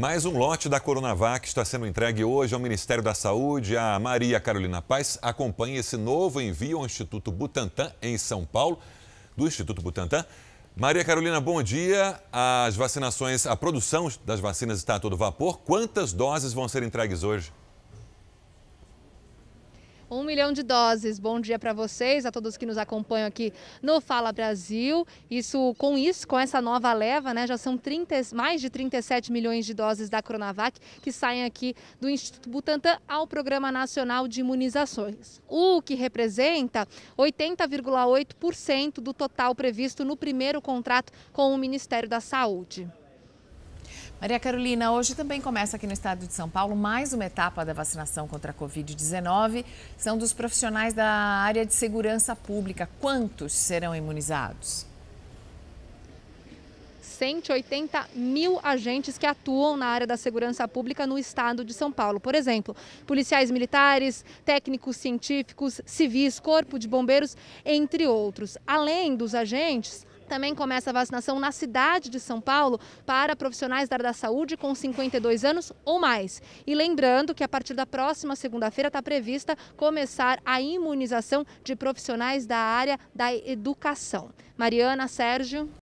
Mais um lote da Coronavac está sendo entregue hoje ao Ministério da Saúde. A Maria Carolina Paz acompanha esse novo envio ao Instituto Butantan, em São Paulo, do Instituto Butantan. Maria Carolina, bom dia. As vacinações, a produção das vacinas está a todo vapor. Quantas doses vão ser entregues hoje? Um milhão de doses. Bom dia para vocês, a todos que nos acompanham aqui no Fala Brasil. Isso, com isso, com essa nova leva, né, já são 30, mais de 37 milhões de doses da Coronavac que saem aqui do Instituto Butantan ao Programa Nacional de Imunizações. O que representa 80,8% do total previsto no primeiro contrato com o Ministério da Saúde. Maria Carolina, hoje também começa aqui no estado de São Paulo mais uma etapa da vacinação contra a Covid-19. São dos profissionais da área de segurança pública. Quantos serão imunizados? 180 mil agentes que atuam na área da segurança pública no estado de São Paulo. Por exemplo, policiais militares, técnicos científicos, civis, corpo de bombeiros, entre outros. Além dos agentes, também começa a vacinação na cidade de São Paulo para profissionais da área da saúde com 52 anos ou mais. E lembrando que a partir da próxima segunda-feira está prevista começar a imunização de profissionais da área da educação. Mariana, Sérgio.